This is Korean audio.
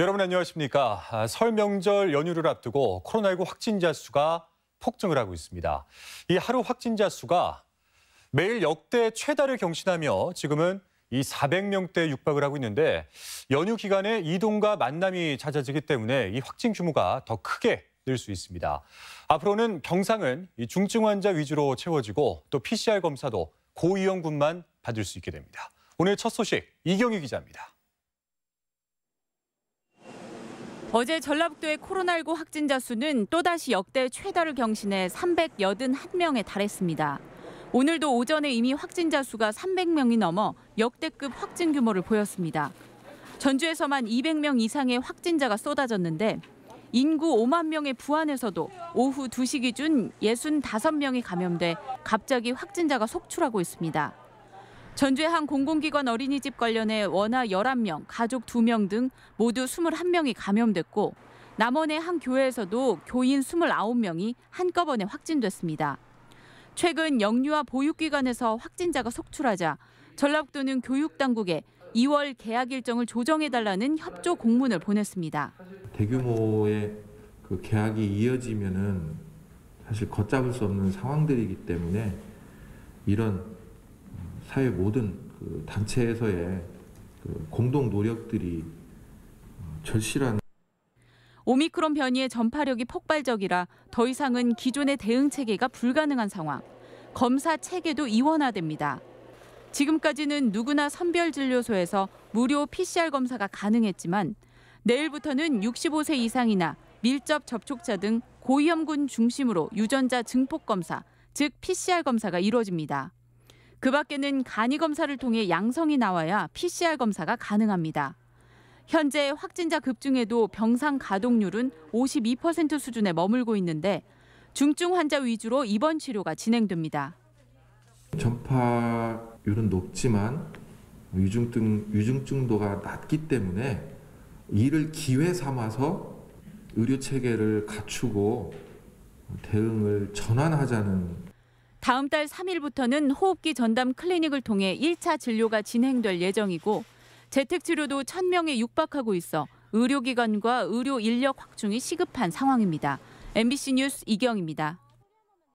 여러분 안녕하십니까. 아, 설 명절 연휴를 앞두고 코로나19 확진자 수가 폭증을 하고 있습니다. 이 하루 확진자 수가 매일 역대 최다를 경신하며 지금은 이 400명대 육박을 하고 있는데 연휴 기간에 이동과 만남이 잦아지기 때문에 이 확진 규모가 더 크게 늘 수 있습니다. 앞으로는 병상은 중증 환자 위주로 채워지고 또 PCR 검사도 고위험군만 받을 수 있게 됩니다. 오늘 첫 소식 이경희 기자입니다. 어제 전라북도의 코로나19 확진자 수는 또다시 역대 최다를 경신해 381명에 달했습니다. 오늘도 오전에 이미 확진자 수가 300명이 넘어 역대급 확진 규모를 보였습니다. 전주에서만 200명 이상의 확진자가 쏟아졌는데 인구 5만 명의 부안에서도 오후 2시 기준 65명이 감염돼 갑자기 확진자가 속출하고 있습니다. 전주의 한 공공기관 어린이집 관련해 원아 11명, 가족 2명 등 모두 21명이 감염됐고 남원의 한 교회에서도 교인 29명이 한꺼번에 확진됐습니다. 최근 영유아 보육기관에서 확진자가 속출하자 전라북도는 교육당국에 2월 개학 일정을 조정해달라는 협조 공문을 보냈습니다. 대규모의 그 개학이 이어지면 사실 걷잡을 수 없는 상황들이기 때문에 이런 사회 모든 그 단체에서의 그 공동 노력들이 어, 절실한 오미크론 변이의 전파력이 폭발적이라 더 이상은 기존의 대응 체계가 불가능한 상황. 검사 체계도 이원화됩니다. 지금까지는 누구나 선별 진료소에서 무료 PCR 검사가 가능했지만 내일부터는 65세 이상이나 밀접 접촉자 등 고위험군 중심으로 유전자 증폭 검사, 즉 PCR 검사가 이루어집니다. 그 밖에는 간이 검사를 통해 양성이 나와야 PCR 검사가 가능합니다. 현재 확진자 급증에도 병상 가동률은 52% 수준에 머물고 있는데 중증 환자 위주로 입원 치료가 진행됩니다. 전파율은 높지만 유중증, 유중증도가 낮기 때문에 이를 기회 삼아서 의료 체계를 갖추고 대응을 전환하자는 다음 달 3일부터는 호흡기 전담 클리닉을 통해 1차 진료가 진행될 예정이고 재택 치료도 1000명에 육박하고 있어 의료기관과 의료 인력 확충이 시급한 상황입니다. MBC 뉴스 이경입니다.